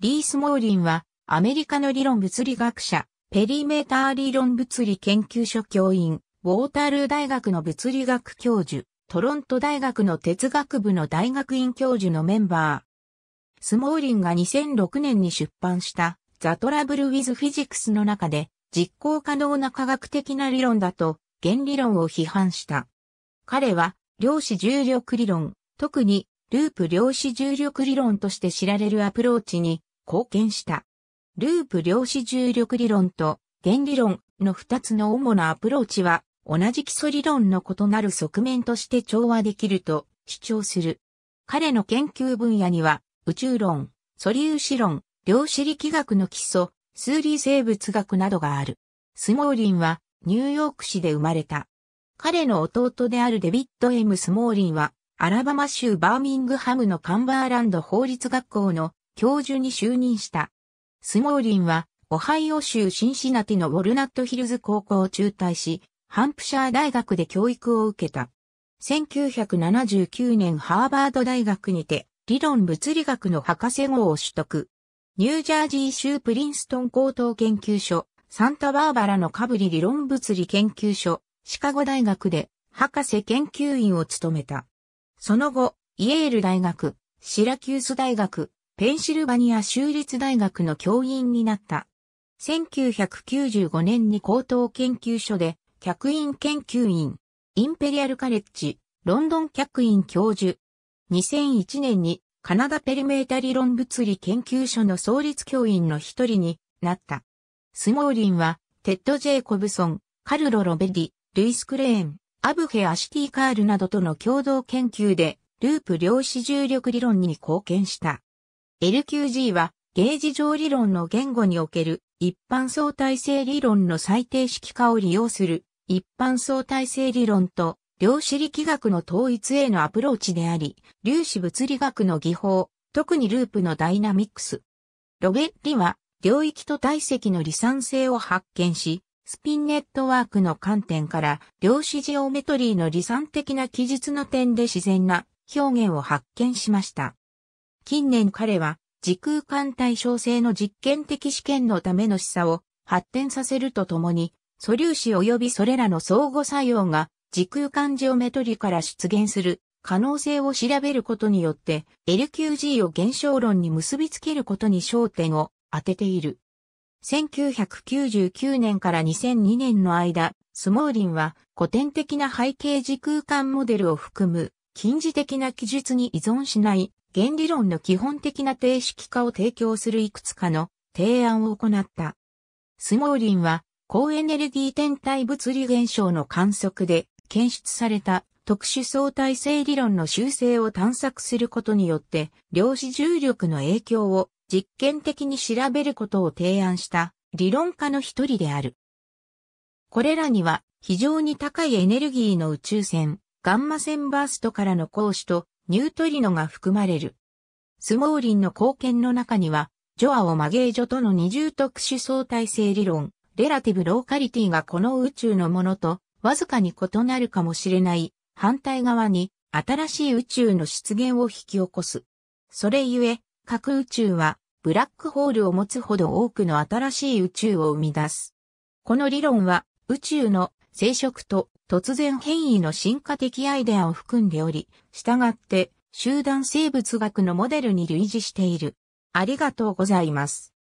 リース・モーリンは、アメリカの理論物理学者、ペリメーター理論物理研究所教員、ウォータールー大学の物理学教授、トロント大学の哲学部の大学院教授のメンバー。スモーリンが2006年に出版したザトラブル・ウィズ・フィジクスの中で実行可能な科学的な理論だと原理論を批判した。彼は量子重力理論、特にループ量子重力理論として知られるアプローチに貢献した。ループ量子重力理論と原理論の2つの主なアプローチは同じ基礎理論の異なる側面として調和できると主張する。彼の研究分野には宇宙論、素粒子論、量子力学の基礎、数理生物学などがある。スモーリンはニューヨーク市で生まれた。彼の弟であるデビッド・エムスモーリンはアラバマ州バーミングハムのカンバーランド法律学校の教授に就任した。スモーリンは、オハイオ州シンシナティのウォルナットヒルズ高校を中退し、ハンプシャー大学で教育を受けた。1979年ハーバード大学にて、理論物理学の博士号を取得。ニュージャージー州プリンストン高等研究所、サンタバーバラのカブリ理論物理研究所、シカゴ大学で博士研究員を務めた。その後、イエール大学、シラキュース大学、ペンシルバニア州立大学の教員になった。1995年に高等研究所で客員研究員、インペリアルカレッジ、ロンドン客員教授。2001年にカナダペリメータ理論物理研究所の創立教員の一人になった。スモーリンは、テッド・ジェイコブソン、カルロ・ロベディ、ルイス・クレーン、アブヘ・アシティ・カールなどとの共同研究で、ループ量子重力理論に貢献した。LQG はゲージ上理論の言語における一般相対性理論の最低式化を利用する一般相対性理論と量子力学の統一へのアプローチであり、粒子物理学の技法、特にループのダイナミックス。ロゲッリは領域と体積の離散性を発見し、スピンネットワークの観点から量子ジオメトリーの離散的な記述の点で自然な表現を発見しました。近年彼は時空間対称性の実験的試験のための示唆を発展させるとともに、素粒子及びそれらの相互作用が時空間ジオメトリから出現する可能性を調べることによって LQG を現象論に結びつけることに焦点を当てている。1999年から2002年の間、スモーリンは古典的な背景時空間モデルを含む近似的な記述に依存しない原理論の基本的な定式化を提供するいくつかの提案を行った。スモーリンは、高エネルギー天体物理現象の観測で検出された特殊相対性理論の修正を探索することによって、量子重力の影響を実験的に調べることを提案した理論家の一人である。これらには非常に高いエネルギーの宇宙船、ガンマ線バーストからの光子とニュートリノが含まれる。スモーリンの貢献の中には、ジョアオ・マゲージョとの二重特殊相対性理論、レラティブ・ローカリティがこの宇宙のものと、わずかに異なるかもしれない、反対側に、新しい宇宙の出現を引き起こす。それゆえ、各宇宙は、ブラックホールを持つほど多くの新しい宇宙を生み出す。この理論は、宇宙の生殖と突然変異の進化的アイデアを含んでおり、従って集団生物学のモデルに類似している。ありがとうございます。